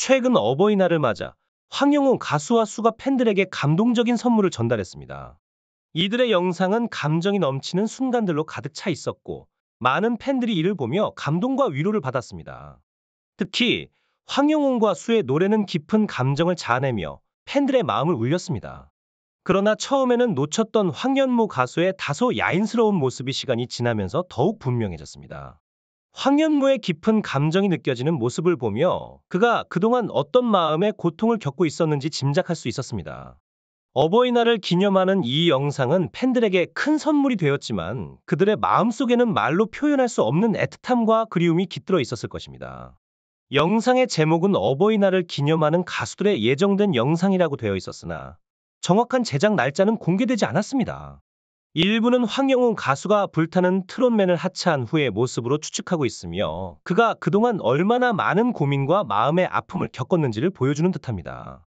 최근 어버이날을 맞아 황영웅 가수와 수가 팬들에게 감동적인 선물을 전달했습니다. 이들의 영상은 감정이 넘치는 순간들로 가득 차 있었고 많은 팬들이 이를 보며 감동과 위로를 받았습니다. 특히 황영웅과 수의 노래는 깊은 감정을 자아내며 팬들의 마음을 울렸습니다. 그러나 처음에는 놓쳤던 황현무 가수의 다소 야인스러운 모습이 시간이 지나면서 더욱 분명해졌습니다. 황현무의 깊은 감정이 느껴지는 모습을 보며 그가 그동안 어떤 마음의 고통을 겪고 있었는지 짐작할 수 있었습니다. 어버이날을 기념하는 이 영상은 팬들에게 큰 선물이 되었지만 그들의 마음속에는 말로 표현할 수 없는 애틋함과 그리움이 깃들어 있었을 것입니다. 영상의 제목은 어버이날을 기념하는 가수들의 예정된 영상이라고 되어 있었으나 정확한 제작 날짜는 공개되지 않았습니다. 일부는 황영웅 가수가 불타는 트롯맨을 하차한 후의 모습으로 추측하고 있으며 그가 그동안 얼마나 많은 고민과 마음의 아픔을 겪었는지를 보여주는 듯합니다.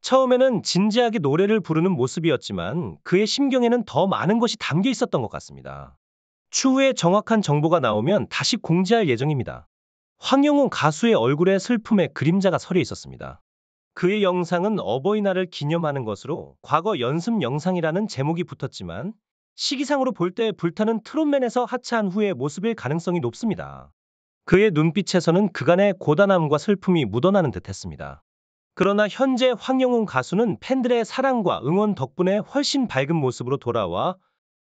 처음에는 진지하게 노래를 부르는 모습이었지만 그의 심경에는 더 많은 것이 담겨 있었던 것 같습니다. 추후에 정확한 정보가 나오면 다시 공지할 예정입니다. 황영웅 가수의 얼굴에 슬픔의 그림자가 서려 있었습니다. 그의 영상은 어버이날을 기념하는 것으로 과거 연습 영상이라는 제목이 붙었지만 시기상으로 볼 때 불타는 트롯맨에서 하차한 후의 모습일 가능성이 높습니다. 그의 눈빛에서는 그간의 고단함과 슬픔이 묻어나는 듯했습니다. 그러나 현재 황영웅 가수는 팬들의 사랑과 응원 덕분에 훨씬 밝은 모습으로 돌아와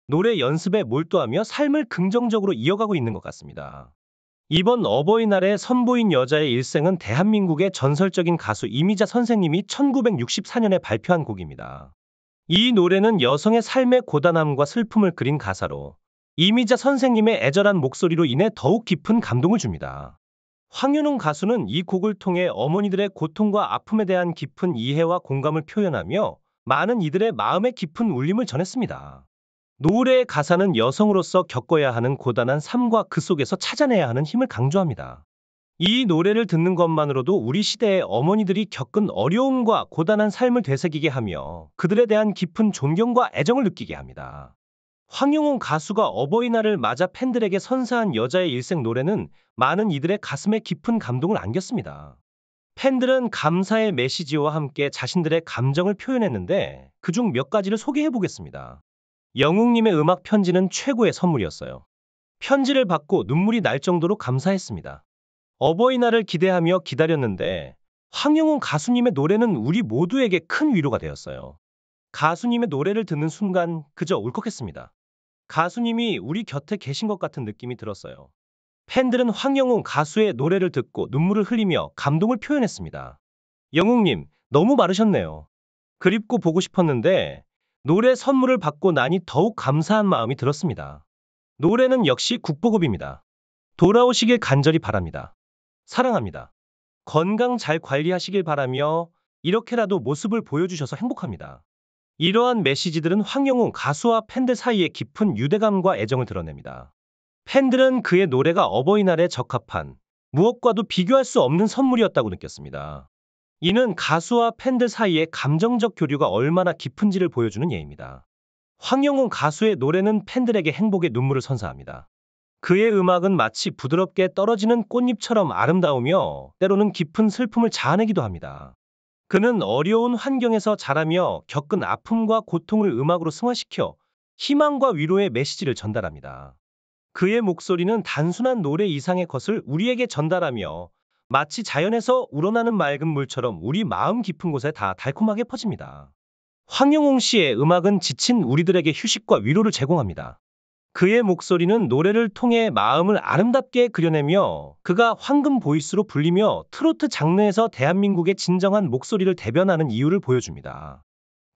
노래 연습에 몰두하며 삶을 긍정적으로 이어가고 있는 것 같습니다. 이번 어버이날에 선보인 여자의 일생은 대한민국의 전설적인 가수 이미자 선생님이 1964년에 발표한 곡입니다. 이 노래는 여성의 삶의 고단함과 슬픔을 그린 가사로 이미자 선생님의 애절한 목소리로 인해 더욱 깊은 감동을 줍니다. 황윤웅 가수는 이 곡을 통해 어머니들의 고통과 아픔에 대한 깊은 이해와 공감을 표현하며 많은 이들의 마음에 깊은 울림을 전했습니다. 노래의 가사는 여성으로서 겪어야 하는 고단한 삶과 그 속에서 찾아내야 하는 힘을 강조합니다. 이 노래를 듣는 것만으로도 우리 시대의 어머니들이 겪은 어려움과 고단한 삶을 되새기게 하며 그들에 대한 깊은 존경과 애정을 느끼게 합니다. 황용훈 가수가 어버이날을 맞아 팬들에게 선사한 여자의 일생 노래는 많은 이들의 가슴에 깊은 감동을 안겼습니다. 팬들은 감사의 메시지와 함께 자신들의 감정을 표현했는데 그 중 몇 가지를 소개해 보겠습니다. 영웅님의 음악 편지는 최고의 선물이었어요. 편지를 받고 눈물이 날 정도로 감사했습니다. 어버이날을 기대하며 기다렸는데 황영웅 가수님의 노래는 우리 모두에게 큰 위로가 되었어요. 가수님의 노래를 듣는 순간 그저 울컥했습니다. 가수님이 우리 곁에 계신 것 같은 느낌이 들었어요. 팬들은 황영웅 가수의 노래를 듣고 눈물을 흘리며 감동을 표현했습니다. 영웅님, 너무 마르셨네요. 그립고 보고 싶었는데 노래 선물을 받고 나니 더욱 감사한 마음이 들었습니다. 노래는 역시 국보급입니다. 돌아오시길 간절히 바랍니다. 사랑합니다. 건강 잘 관리하시길 바라며 이렇게라도 모습을 보여주셔서 행복합니다. 이러한 메시지들은 황영웅 가수와 팬들 사이에 깊은 유대감과 애정을 드러냅니다. 팬들은 그의 노래가 어버이날에 적합한 무엇과도 비교할 수 없는 선물이었다고 느꼈습니다. 이는 가수와 팬들 사이의 감정적 교류가 얼마나 깊은지를 보여주는 예입니다. 황영웅 가수의 노래는 팬들에게 행복의 눈물을 선사합니다. 그의 음악은 마치 부드럽게 떨어지는 꽃잎처럼 아름다우며 때로는 깊은 슬픔을 자아내기도 합니다. 그는 어려운 환경에서 자라며 겪은 아픔과 고통을 음악으로 승화시켜 희망과 위로의 메시지를 전달합니다. 그의 목소리는 단순한 노래 이상의 것을 우리에게 전달하며 마치 자연에서 우러나는 맑은 물처럼 우리 마음 깊은 곳에 다 달콤하게 퍼집니다. 황영웅 씨의 음악은 지친 우리들에게 휴식과 위로를 제공합니다. 그의 목소리는 노래를 통해 마음을 아름답게 그려내며 그가 황금 보이스로 불리며 트로트 장르에서 대한민국의 진정한 목소리를 대변하는 이유를 보여줍니다.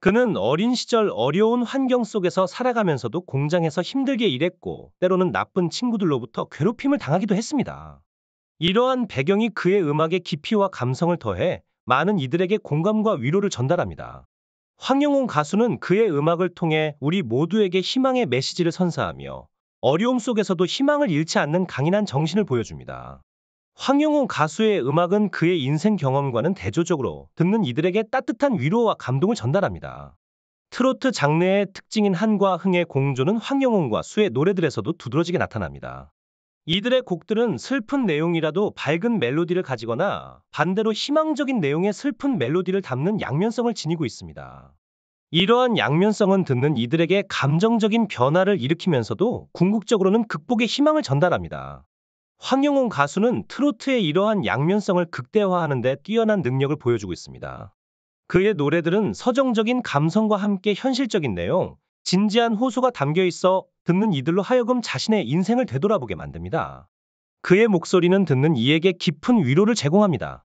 그는 어린 시절 어려운 환경 속에서 살아가면서도 공장에서 힘들게 일했고 때로는 나쁜 친구들로부터 괴롭힘을 당하기도 했습니다. 이러한 배경이 그의 음악의 깊이와 감성을 더해 많은 이들에게 공감과 위로를 전달합니다. 황영웅 가수는 그의 음악을 통해 우리 모두에게 희망의 메시지를 선사하며 어려움 속에서도 희망을 잃지 않는 강인한 정신을 보여줍니다. 황영웅 가수의 음악은 그의 인생 경험과는 대조적으로 듣는 이들에게 따뜻한 위로와 감동을 전달합니다. 트로트 장르의 특징인 한과 흥의 공조는 황영웅과 수의 노래들에서도 두드러지게 나타납니다. 이들의 곡들은 슬픈 내용이라도 밝은 멜로디를 가지거나 반대로 희망적인 내용의 슬픈 멜로디를 담는 양면성을 지니고 있습니다. 이러한 양면성은 듣는 이들에게 감정적인 변화를 일으키면서도 궁극적으로는 극복의 희망을 전달합니다. 황영훈 가수는 트로트의 이러한 양면성을 극대화하는 데 뛰어난 능력을 보여주고 있습니다. 그의 노래들은 서정적인 감성과 함께 현실적인 내용, 진지한 호소가 담겨 있어 듣는 이들로 하여금 자신의 인생을 되돌아보게 만듭니다. 그의 목소리는 듣는 이에게 깊은 위로를 제공합니다.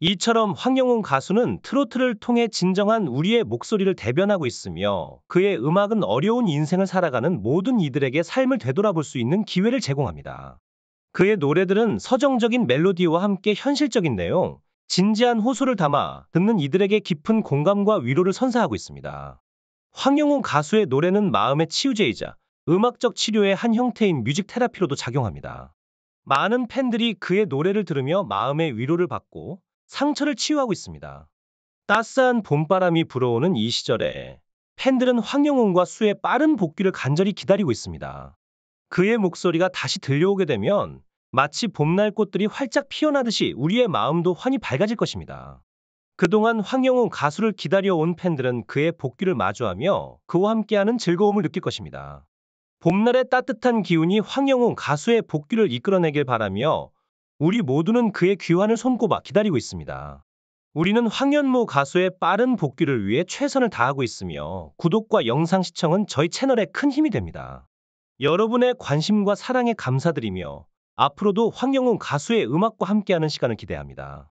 이처럼 황영웅 가수는 트로트를 통해 진정한 우리의 목소리를 대변하고 있으며 그의 음악은 어려운 인생을 살아가는 모든 이들에게 삶을 되돌아볼 수 있는 기회를 제공합니다. 그의 노래들은 서정적인 멜로디와 함께 현실적인 내용, 진지한 호소를 담아 듣는 이들에게 깊은 공감과 위로를 선사하고 있습니다. 황영웅 가수의 노래는 마음의 치유제이자 음악적 치료의 한 형태인 뮤직 테라피로도 작용합니다. 많은 팬들이 그의 노래를 들으며 마음의 위로를 받고 상처를 치유하고 있습니다. 따스한 봄바람이 불어오는 이 시절에 팬들은 황영웅과 수의 빠른 복귀를 간절히 기다리고 있습니다. 그의 목소리가 다시 들려오게 되면 마치 봄날 꽃들이 활짝 피어나듯이 우리의 마음도 환히 밝아질 것입니다. 그동안 황영웅 가수를 기다려온 팬들은 그의 복귀를 마주하며 그와 함께하는 즐거움을 느낄 것입니다. 봄날의 따뜻한 기운이 황영웅 가수의 복귀를 이끌어내길 바라며 우리 모두는 그의 귀환을 손꼽아 기다리고 있습니다. 우리는 황현무 가수의 빠른 복귀를 위해 최선을 다하고 있으며 구독과 영상 시청은 저희 채널에 큰 힘이 됩니다. 여러분의 관심과 사랑에 감사드리며 앞으로도 황영웅 가수의 음악과 함께하는 시간을 기대합니다.